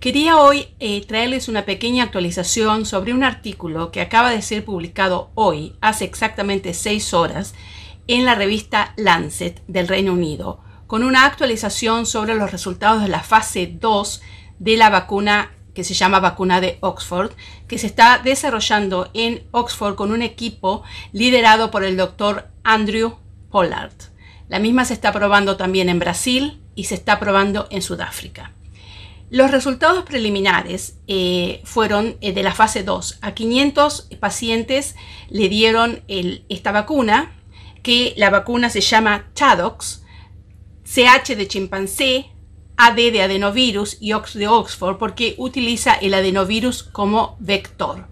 Quería hoy eh, traerles una pequeña actualización sobre un artículo que acaba de ser publicado hoy, hace exactamente seis horas, en la revista Lancet del Reino Unido, con una actualización sobre los resultados de la fase 2 de la vacuna que se llama vacuna de Oxford, que se está desarrollando en Oxford con un equipo liderado por el doctor Andrew Pollard. La misma se está probando también en Brasil y se está probando en Sudáfrica. Los resultados preliminares eh, fueron eh, de la fase 2. A 500 pacientes le dieron esta vacuna, que la vacuna se llama Chadox, CH de chimpancé, AD de adenovirus y OX de Oxford, porque utiliza el adenovirus como vector.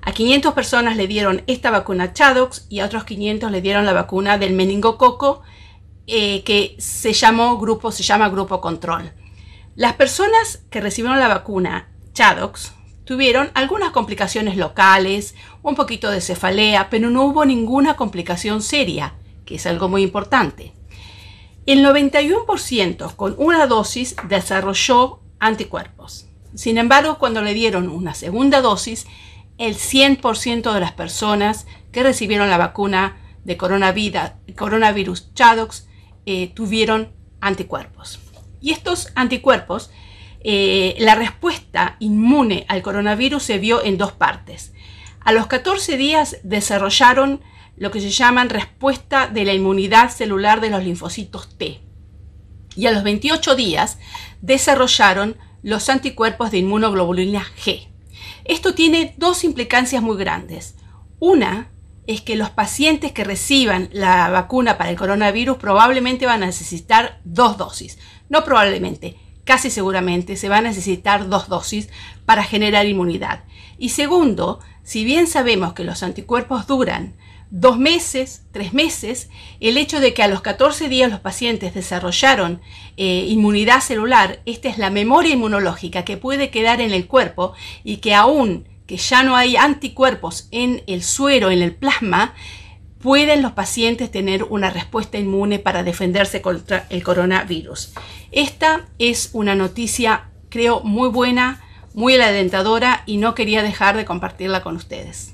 A 500 personas le dieron esta vacuna CHADOX y a otros 500 le dieron la vacuna del meningococo, eh, que se llamó grupo, se llama grupo control. Las personas que recibieron la vacuna Chadox tuvieron algunas complicaciones locales, un poquito de cefalea, pero no hubo ninguna complicación seria, que es algo muy importante. El 91% con una dosis desarrolló anticuerpos. Sin embargo, cuando le dieron una segunda dosis, el 100% de las personas que recibieron la vacuna de coronavirus, Chadox eh, tuvieron anticuerpos. Y estos anticuerpos, eh, la respuesta inmune al coronavirus se vio en dos partes. A los 14 días desarrollaron lo que se llaman respuesta de la inmunidad celular de los linfocitos T. Y a los 28 días desarrollaron los anticuerpos de inmunoglobulina G. Esto tiene dos implicancias muy grandes. Una es que los pacientes que reciban la vacuna para el coronavirus probablemente van a necesitar dos dosis. No probablemente, casi seguramente se van a necesitar dos dosis para generar inmunidad. Y segundo, si bien sabemos que los anticuerpos duran dos meses, tres meses, el hecho de que a los 14 días los pacientes desarrollaron eh, inmunidad celular, esta es la memoria inmunológica que puede quedar en el cuerpo y que aún que ya no hay anticuerpos en el suero, en el plasma, pueden los pacientes tener una respuesta inmune para defenderse contra el coronavirus. Esta es una noticia, creo, muy buena, muy alentadora y no quería dejar de compartirla con ustedes.